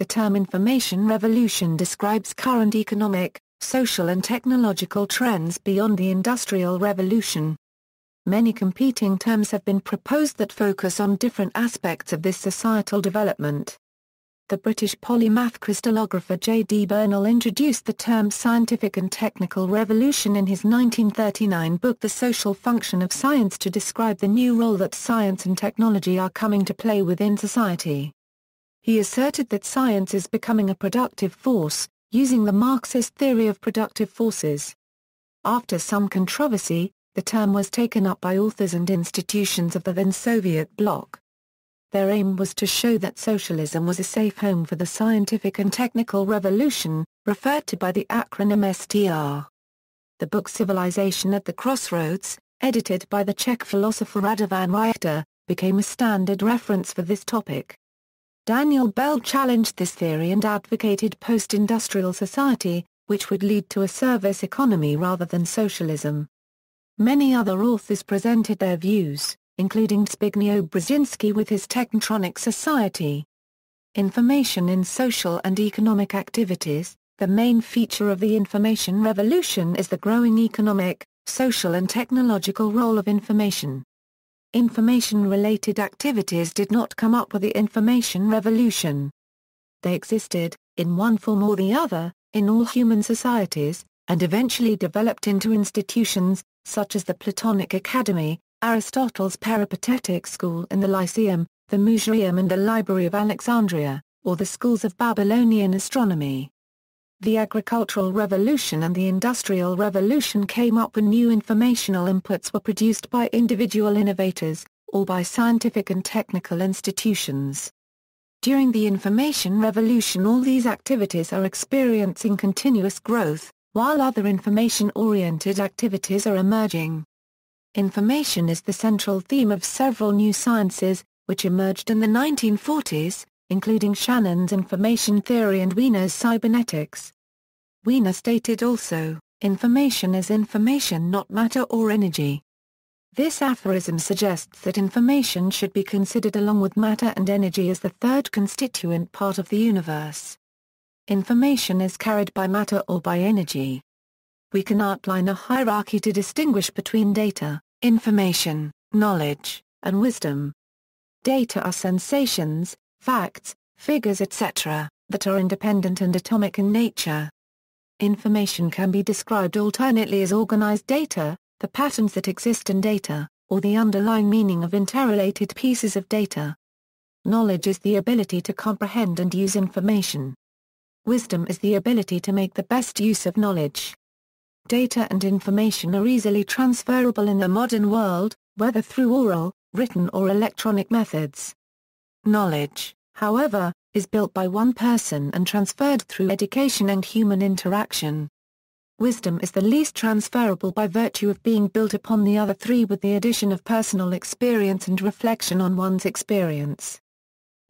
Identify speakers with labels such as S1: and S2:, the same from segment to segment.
S1: The term information revolution describes current economic, social and technological trends beyond the Industrial Revolution. Many competing terms have been proposed that focus on different aspects of this societal development. The British polymath crystallographer J. D. Bernal introduced the term scientific and technical revolution in his 1939 book The Social Function of Science to describe the new role that science and technology are coming to play within society. He asserted that science is becoming a productive force, using the Marxist theory of productive forces. After some controversy, the term was taken up by authors and institutions of the then Soviet bloc. Their aim was to show that socialism was a safe home for the scientific and technical revolution, referred to by the acronym STR. The book Civilization at the Crossroads, edited by the Czech philosopher Radovan Richter, became a standard reference for this topic. Daniel Bell challenged this theory and advocated post-industrial society, which would lead to a service economy rather than socialism. Many other authors presented their views, including Zbigniew Brzezinski with his Technotronic Society. Information in social and economic activities The main feature of the information revolution is the growing economic, social and technological role of information. Information-related activities did not come up with the information revolution. They existed, in one form or the other, in all human societies, and eventually developed into institutions, such as the Platonic Academy, Aristotle's Peripatetic School and the Lyceum, the Museum and the Library of Alexandria, or the schools of Babylonian astronomy. The agricultural revolution and the industrial revolution came up when new informational inputs were produced by individual innovators, or by scientific and technical institutions. During the information revolution all these activities are experiencing continuous growth, while other information-oriented activities are emerging. Information is the central theme of several new sciences, which emerged in the 1940s, including Shannon's information theory and Wiener's cybernetics. Wiener stated also, information is information not matter or energy. This aphorism suggests that information should be considered along with matter and energy as the third constituent part of the universe. Information is carried by matter or by energy. We can outline a hierarchy to distinguish between data, information, knowledge, and wisdom. Data are sensations, facts, figures etc., that are independent and atomic in nature. Information can be described alternately as organized data, the patterns that exist in data, or the underlying meaning of interrelated pieces of data. Knowledge is the ability to comprehend and use information. Wisdom is the ability to make the best use of knowledge. Data and information are easily transferable in the modern world, whether through oral, written or electronic methods. Knowledge, however, is built by one person and transferred through education and human interaction. Wisdom is the least transferable by virtue of being built upon the other three with the addition of personal experience and reflection on one's experience.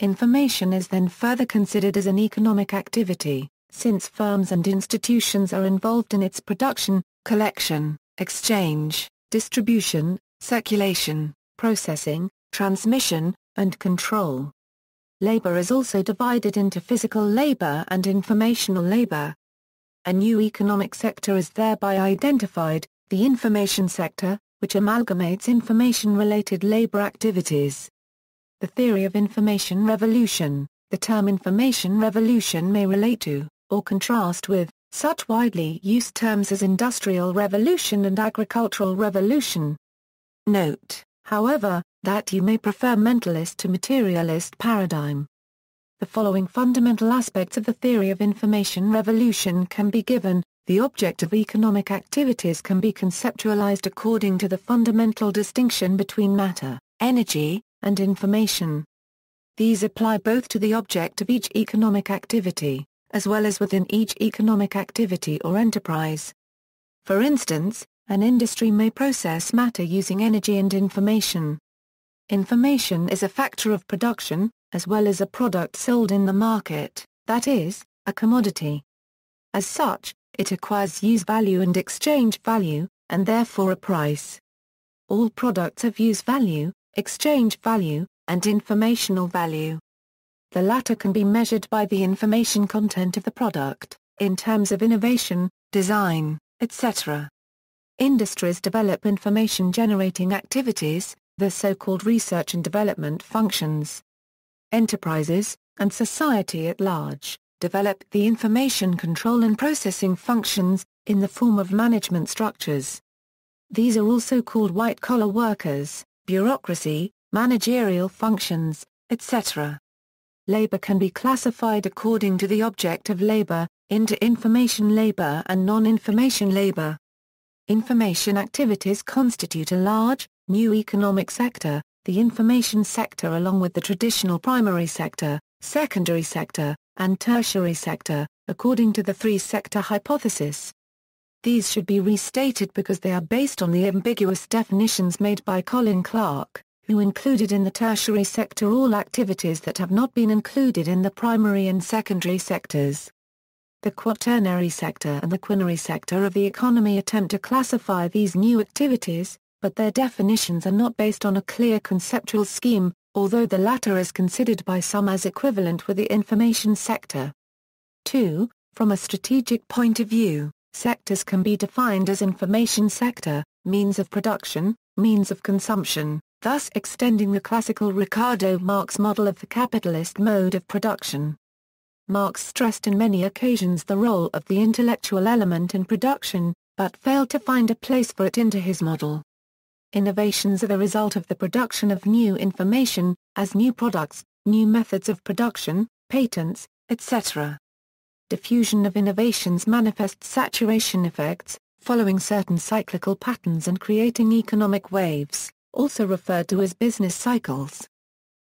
S1: Information is then further considered as an economic activity, since firms and institutions are involved in its production, collection, exchange, distribution, circulation, processing, transmission, and control. Labor is also divided into physical labor and informational labor. A new economic sector is thereby identified, the information sector, which amalgamates information-related labor activities. The theory of information revolution, the term information revolution may relate to, or contrast with, such widely used terms as industrial revolution and agricultural revolution. Note, however, that you may prefer mentalist to materialist paradigm. The following fundamental aspects of the theory of information revolution can be given, the object of economic activities can be conceptualized according to the fundamental distinction between matter, energy, and information. These apply both to the object of each economic activity, as well as within each economic activity or enterprise. For instance, an industry may process matter using energy and information, Information is a factor of production, as well as a product sold in the market, that is, a commodity. As such, it acquires use value and exchange value, and therefore a price. All products have use value, exchange value, and informational value. The latter can be measured by the information content of the product, in terms of innovation, design, etc. Industries develop information-generating activities, the so-called research and development functions. Enterprises, and society at large, develop the information control and processing functions, in the form of management structures. These are also called white-collar workers, bureaucracy, managerial functions, etc. Labor can be classified according to the object of labor, into information labor and non-information labor. Information activities constitute a large, new economic sector, the information sector along with the traditional primary sector, secondary sector, and tertiary sector, according to the three-sector hypothesis. These should be restated because they are based on the ambiguous definitions made by Colin Clark, who included in the tertiary sector all activities that have not been included in the primary and secondary sectors. The quaternary sector and the quinary sector of the economy attempt to classify these new activities, but their definitions are not based on a clear conceptual scheme, although the latter is considered by some as equivalent with the information sector. 2. From a strategic point of view, sectors can be defined as information sector, means of production, means of consumption, thus extending the classical Ricardo Marx model of the capitalist mode of production. Marx stressed in many occasions the role of the intellectual element in production, but failed to find a place for it into his model. Innovations are the result of the production of new information, as new products, new methods of production, patents, etc. Diffusion of innovations manifests saturation effects, following certain cyclical patterns and creating economic waves, also referred to as business cycles.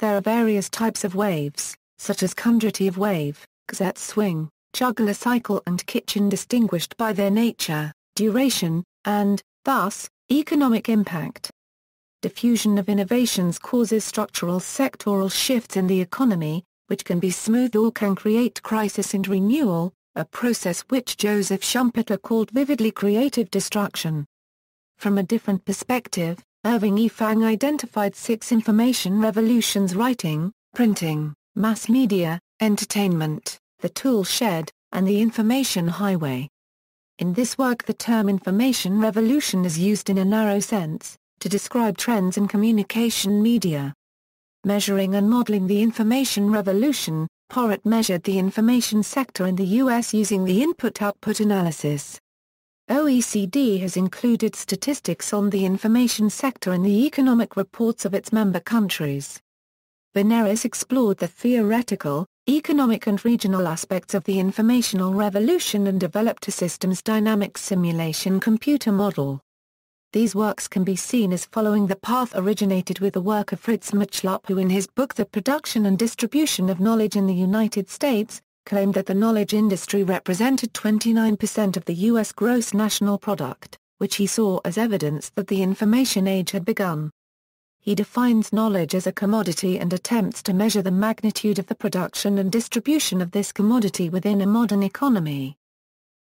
S1: There are various types of waves, such as Kondratiev wave, Gazette swing, juggler cycle and kitchen distinguished by their nature, duration, and, thus, Economic impact Diffusion of innovations causes structural sectoral shifts in the economy, which can be smooth or can create crisis and renewal, a process which Joseph Schumpeter called vividly creative destruction. From a different perspective, Irving E. Fang identified six information revolutions writing, printing, mass media, entertainment, the tool shed, and the information highway. In this work the term information revolution is used in a narrow sense, to describe trends in communication media. Measuring and modeling the information revolution, Porat measured the information sector in the U.S. using the input-output analysis. OECD has included statistics on the information sector in the economic reports of its member countries. Benares explored the theoretical, economic and regional aspects of the informational revolution and developed a systems dynamic simulation computer model. These works can be seen as following the path originated with the work of Fritz Michlop who in his book The Production and Distribution of Knowledge in the United States, claimed that the knowledge industry represented 29% of the U.S. gross national product, which he saw as evidence that the information age had begun he defines knowledge as a commodity and attempts to measure the magnitude of the production and distribution of this commodity within a modern economy.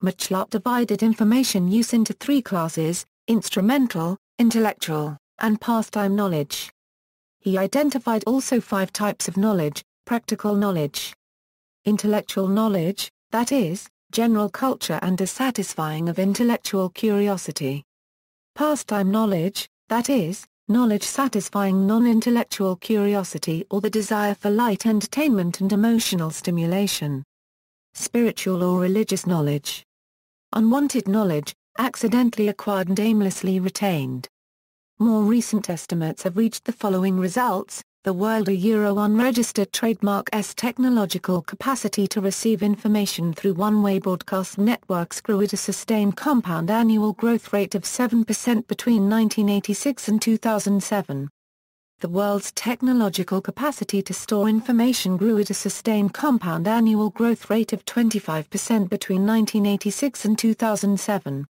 S1: Michelot divided information use into three classes, instrumental, intellectual, and pastime knowledge. He identified also five types of knowledge, practical knowledge, intellectual knowledge, that is, general culture and a satisfying of intellectual curiosity. Pastime knowledge, that is, knowledge satisfying non-intellectual curiosity or the desire for light entertainment and emotional stimulation. Spiritual or religious knowledge. Unwanted knowledge, accidentally acquired and aimlessly retained. More recent estimates have reached the following results, the world euro unregistered trademark's technological capacity to receive information through one-way broadcast networks grew at a sustained compound annual growth rate of 7% between 1986 and 2007. The world's technological capacity to store information grew at a sustained compound annual growth rate of 25% between 1986 and 2007.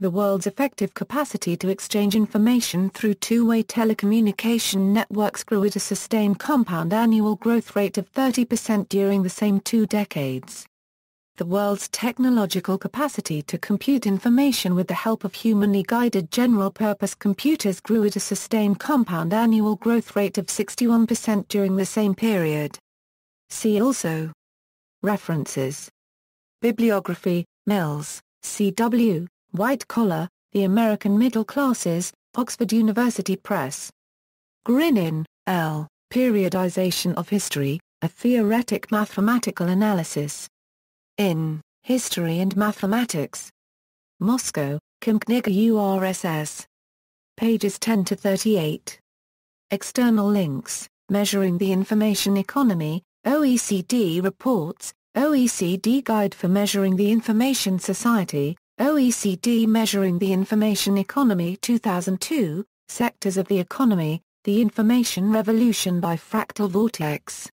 S1: The world's effective capacity to exchange information through two-way telecommunication networks grew at a sustained compound annual growth rate of 30% during the same two decades. The world's technological capacity to compute information with the help of humanly guided general-purpose computers grew at a sustained compound annual growth rate of 61% during the same period. See also References Bibliography, Mills, C.W. White Collar, The American Middle Classes, Oxford University Press. Grinin, L. Periodization of History, A Theoretic Mathematical Analysis. In History and Mathematics. Moscow, Kimkniga URSS. Pages 10 to 38. External links, Measuring the Information Economy, OECD Reports, OECD Guide for Measuring the Information Society, OECD Measuring the Information Economy 2002, Sectors of the Economy, The Information Revolution by Fractal Vortex.